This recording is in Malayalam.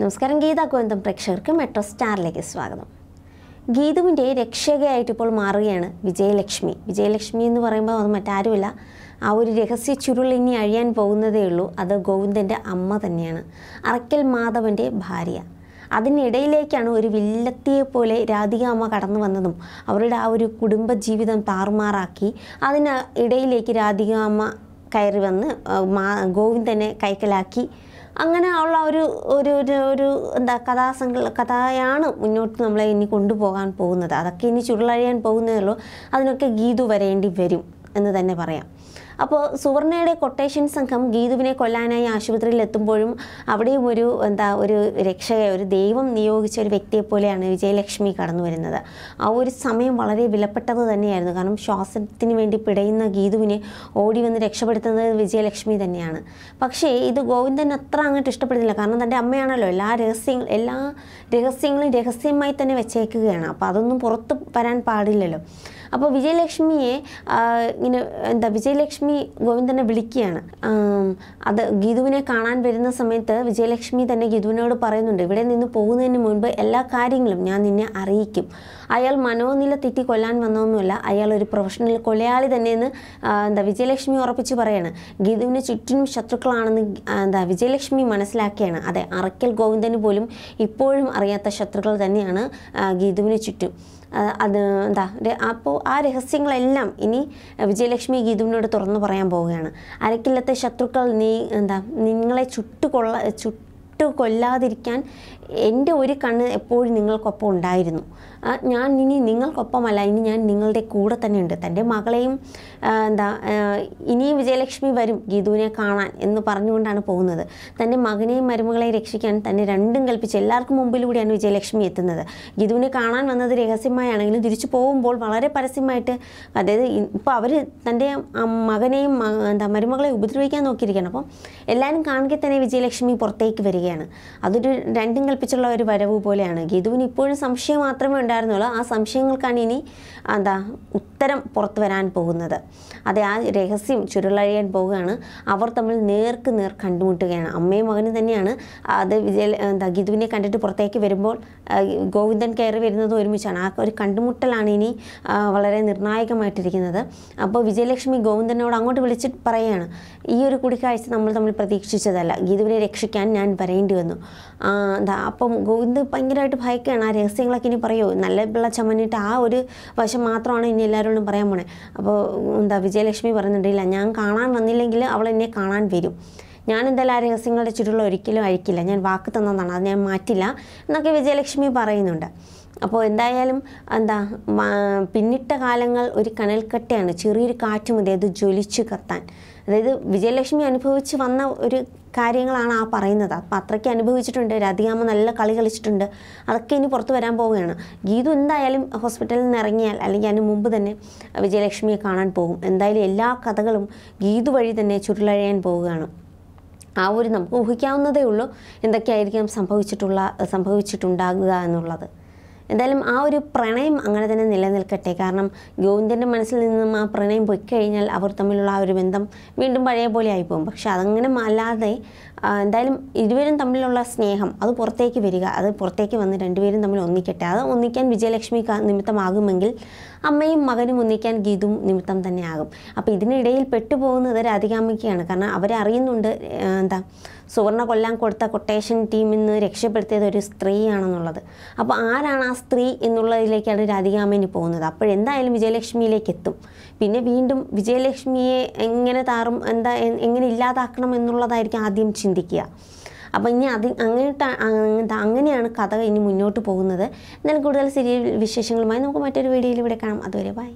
നമസ്കാരം ഗീത ഗോവിന്ദം പ്രേക്ഷകർക്ക് മെട്രോ സ്റ്റാറിലേക്ക് സ്വാഗതം ഗീതുവിൻ്റെ രക്ഷകയായിട്ട് ഇപ്പോൾ മാറുകയാണ് വിജയലക്ഷ്മി വിജയലക്ഷ്മി എന്ന് പറയുമ്പോൾ അത് മറ്റാരുമില്ല ആ ഒരു രഹസ്യ ചുരുൾ ഇനി അഴിയാൻ പോകുന്നതേ ഉള്ളൂ അത് ഗോവിന്ദൻ്റെ അമ്മ തന്നെയാണ് അറക്കൽ മാധവൻ്റെ ഭാര്യ അതിനിടയിലേക്കാണ് ഒരു വില്ലത്തിയെ പോലെ രാധിക അമ്മ കടന്നു വന്നതും അവരുടെ ആ ഒരു കുടുംബജീവിതം താറുമാറാക്കി അതിന് ഇടയിലേക്ക് രാധിക അമ്മ കയറി വന്ന് മാ ഗോവിന്ദനെ കൈക്കലാക്കി അങ്ങനെ ഉള്ള ഒരു ഒരു ഒരു എന്താ കഥാസങ്ക കഥയാണ് മുന്നോട്ട് നമ്മളെ ഇനി കൊണ്ടുപോകാൻ പോകുന്നത് അതൊക്കെ ഇനി ചുരുളഴിയാൻ ഉള്ളൂ അതിനൊക്കെ ഗീതു വരേണ്ടി വരും എന്ന് തന്നെ പറയാം അപ്പോൾ സുവർണയുടെ കൊട്ടേഷൻ സംഘം ഗീതുവിനെ കൊല്ലാനായി ആശുപത്രിയിൽ എത്തുമ്പോഴും അവിടെയും ഒരു എന്താ ഒരു രക്ഷയെ ഒരു ദൈവം നിയോഗിച്ച ഒരു വ്യക്തിയെ പോലെയാണ് വിജയലക്ഷ്മി കടന്നു വരുന്നത് ആ ഒരു സമയം വളരെ വിലപ്പെട്ടത് തന്നെയായിരുന്നു കാരണം ശ്വാസത്തിന് വേണ്ടി പിടയുന്ന ഗീതുവിനെ ഓടി വന്ന് രക്ഷപ്പെടുത്തുന്നത് വിജയലക്ഷ്മി തന്നെയാണ് പക്ഷേ ഇത് ഗോവിന്ദൻ അത്ര അങ്ങോട്ട് ഇഷ്ടപ്പെടുന്നില്ല കാരണം തൻ്റെ അമ്മയാണല്ലോ എല്ലാ രഹസ്യങ്ങൾ എല്ലാ രഹസ്യങ്ങളും രഹസ്യമായി തന്നെ വെച്ചേക്കുകയാണ് അപ്പോൾ അതൊന്നും പുറത്ത് വരാൻ പാടില്ലല്ലോ അപ്പോൾ വിജയലക്ഷ്മിയെ ഇങ്ങനെ എന്താ വിജയലക്ഷ്മി ഗോവിന്ദനെ വിളിക്കുകയാണ് അത് ഗീതുവിനെ കാണാൻ വരുന്ന സമയത്ത് വിജയലക്ഷ്മി തന്നെ ഗീതുവിനോട് പറയുന്നുണ്ട് ഇവിടെ നിന്ന് പോകുന്നതിന് മുൻപ് എല്ലാ കാര്യങ്ങളും ഞാൻ നിന്നെ അറിയിക്കും അയാൾ മനോനില തെറ്റി കൊല്ലാൻ വന്നതൊന്നുമല്ല അയാൾ ഒരു പ്രൊഫഷണൽ കൊലയാളി തന്നെയെന്ന് എന്താ വിജയലക്ഷ്മി ഉറപ്പിച്ച് പറയാണ് ഗീതുവിന് ചുറ്റിനും ശത്രുക്കളാണെന്ന് എന്താ വിജയലക്ഷ്മി മനസ്സിലാക്കിയാണ് അതെ അറയ്ക്കൽ ഗോവിന്ദന് പോലും ഇപ്പോഴും അറിയാത്ത ശത്രുക്കൾ തന്നെയാണ് ഗീതുവിന് ചുറ്റും അത് എന്താ അപ്പോൾ ആ രഹസ്യങ്ങളെല്ലാം ഇനി വിജയലക്ഷ്മി ഗീതുവിനോട് തുറന്നു പറയാൻ പോവുകയാണ് അരക്കില്ലത്തെ ശത്രുക്കൾ നീ എന്താ നിങ്ങളെ ചുട്ടുകൊള്ള ചു ചുട്ടു കൊല്ലാതിരിക്കാൻ എൻ്റെ ഒരു കണ്ണ് എപ്പോഴും നിങ്ങൾക്കൊപ്പം ഉണ്ടായിരുന്നു ഞാൻ ഇനി നിങ്ങൾക്കൊപ്പമല്ല ഇനി ഞാൻ നിങ്ങളുടെ കൂടെ തന്നെയുണ്ട് തൻ്റെ മകളെയും എന്താ ഇനിയും വിജയലക്ഷ്മി വരും ഗീതുവിനെ കാണാൻ എന്ന് പറഞ്ഞുകൊണ്ടാണ് പോകുന്നത് തൻ്റെ മകനെയും മരുമകളെയും രക്ഷിക്കാൻ തന്നെ രണ്ടും കൽപ്പിച്ച് എല്ലാവർക്കും മുമ്പിലൂടെയാണ് വിജയലക്ഷ്മി എത്തുന്നത് ഗീതുവിനെ കാണാൻ വന്നത് രഹസ്യമായാണെങ്കിലും തിരിച്ചു പോകുമ്പോൾ വളരെ പരസ്യമായിട്ട് അതായത് ഇപ്പോൾ അവർ തൻ്റെ മകനെയും എന്താ മരുമകളെ ഉപദ്രവിക്കാൻ നോക്കിയിരിക്കുകയാണ് അപ്പം എല്ലാവരും കാണുക തന്നെ വിജയലക്ഷ്മി പുറത്തേക്ക് വരിക വരികയാണ് അതൊരു രണ്ടും കൽപ്പിച്ചുള്ള ഒരു വരവ് പോലെയാണ് ഗീതുവിന് ഇപ്പോഴും സംശയം മാത്രമേ ഉണ്ടായിരുന്നുള്ളൂ ആ സംശയങ്ങൾക്കാണ് ഇനി എന്താ ഉത്തരം പുറത്തു വരാൻ പോകുന്നത് അതെ ആ രഹസ്യം ചുരുളഴിയാൻ പോവുകയാണ് അവർ തമ്മിൽ നേർക്ക് നേർ കണ്ടുമുട്ടുകയാണ് അമ്മയും മകനും തന്നെയാണ് അത് വിജയ ഗീതുവിനെ കണ്ടിട്ട് പുറത്തേക്ക് വരുമ്പോൾ ഗോവിന്ദൻ കയറി വരുന്നത് ഒരുമിച്ചാണ് ആ ഒരു കണ്ടുമുട്ടലാണ് ഇനി വളരെ നിർണായകമായിട്ടിരിക്കുന്നത് അപ്പോൾ വിജയലക്ഷ്മി ഗോവിന്ദനോട് അങ്ങോട്ട് വിളിച്ചിട്ട് പറയുകയാണ് ഈ ഒരു കൂടിക്കാഴ്ച നമ്മൾ തമ്മിൽ പ്രതീക്ഷിച്ചതല്ല ഗീതുവിനെ രക്ഷിക്കാൻ ഞാൻ വരേണ്ടി വന്നു എന്താ അപ്പം ഗോവിന്ദ് ഭയങ്കരമായിട്ട് ഭയക്കുകയാണ് ആ രഹസ്യങ്ങളൊക്കെ ഇനി പറയുമോ നല്ല പിള്ള ചമനിട്ട് ആ ഒരു വശം മാത്രമാണ് ഇനി എല്ലാവരും എല്ലാവരോടും പറയാൻ പോണേ അപ്പോൾ എന്താ വിജയലക്ഷ്മി പറയുന്നുണ്ടല്ല ഞാൻ കാണാൻ വന്നില്ലെങ്കിൽ അവൾ എന്നെ കാണാൻ വരും ഞാൻ എന്തായാലും ആ രഹസ്യങ്ങളുടെ ചുറ്റുള്ള ഒരിക്കലും അഴിക്കില്ല ഞാൻ വാക്ക് തന്നതാണ് അത് ഞാൻ മാറ്റില്ല എന്നൊക്കെ വിജയലക്ഷ്മി പറയുന്നുണ്ട് അപ്പോൾ എന്തായാലും എന്താ പിന്നിട്ട കാലങ്ങൾ ഒരു കനൽക്കട്ടയാണ് ചെറിയൊരു കാറ്റ് മതി അത് ജ്വലിച്ച് കത്താൻ അതായത് വിജയലക്ഷ്മി അനുഭവിച്ച് വന്ന ഒരു കാര്യങ്ങളാണ് ആ പറയുന്നത് അപ്പം അത്രയ്ക്ക് അനുഭവിച്ചിട്ടുണ്ട് രാധികാമ നല്ല കളി കളിച്ചിട്ടുണ്ട് അതൊക്കെ ഇനി പുറത്തു വരാൻ പോവുകയാണ് ഗീതു എന്തായാലും ഹോസ്പിറ്റലിൽ നിന്ന് ഇറങ്ങിയാൽ അല്ലെങ്കിൽ അതിന് മുമ്പ് തന്നെ വിജയലക്ഷ്മിയെ കാണാൻ പോകും എന്തായാലും എല്ലാ കഥകളും ഗീതു വഴി തന്നെ ചുരുളഴിയാൻ പോവുകയാണ് ആ ഒരു നമുക്ക് ഊഹിക്കാവുന്നതേ ഉള്ളൂ എന്തൊക്കെയായിരിക്കും സംഭവിച്ചിട്ടുള്ള സംഭവിച്ചിട്ടുണ്ടാകുക എന്നുള്ളത് എന്തായാലും ആ ഒരു പ്രണയം അങ്ങനെ തന്നെ നിലനിൽക്കട്ടെ കാരണം ഗോവിന്ദൻ്റെ മനസ്സിൽ നിന്നും ആ പ്രണയം പോയി കഴിഞ്ഞാൽ അവർ തമ്മിലുള്ള ആ ഒരു ബന്ധം വീണ്ടും പഴയ പോലെ ആയിപ്പോകും പക്ഷെ അതങ്ങനെ അല്ലാതെ എന്തായാലും ഇരുവരും തമ്മിലുള്ള സ്നേഹം അത് പുറത്തേക്ക് വരിക അത് പുറത്തേക്ക് വന്ന് രണ്ടുപേരും തമ്മിൽ ഒന്നിക്കട്ടെ അത് ഒന്നിക്കാൻ വിജയലക്ഷ്മി നിമിത്തമാകുമെങ്കിൽ അമ്മയും മകനും ഒന്നിക്കാൻ ഗീതും നിമിത്തം തന്നെയാകും അപ്പോൾ ഇതിനിടയിൽ പെട്ടുപോകുന്നത് രാധികാമ്മയ്ക്കാണ് കാരണം അവരറിയുന്നുണ്ട് എന്താ സുവർണ കൊല്ലാൻ കൊടുത്ത കൊട്ടേഷൻ ടീമിൽ നിന്ന് രക്ഷപ്പെടുത്തിയത് ഒരു സ്ത്രീയാണെന്നുള്ളത് അപ്പോൾ ആരാണ് ആ സ്ത്രീ എന്നുള്ളതിലേക്കാണ് രാധികാമേനി പോകുന്നത് അപ്പോഴെന്തായാലും വിജയലക്ഷ്മിയിലേക്ക് എത്തും പിന്നെ വീണ്ടും വിജയലക്ഷ്മിയെ എങ്ങനെ താറും എന്താ എങ്ങനെ ഇല്ലാതാക്കണം എന്നുള്ളതായിരിക്കും ആദ്യം ചിന്തിക്കുക അപ്പോൾ ഇനി അത് അങ്ങോട്ട് അങ്ങനെയാണ് കഥ ഇനി മുന്നോട്ട് പോകുന്നത് എന്നാലും കൂടുതൽ സീരിയൽ വിശേഷങ്ങളുമായി നമുക്ക് മറ്റൊരു വീഡിയോയിൽ ഇവിടെ കാണാം അതുവരെ ബൈ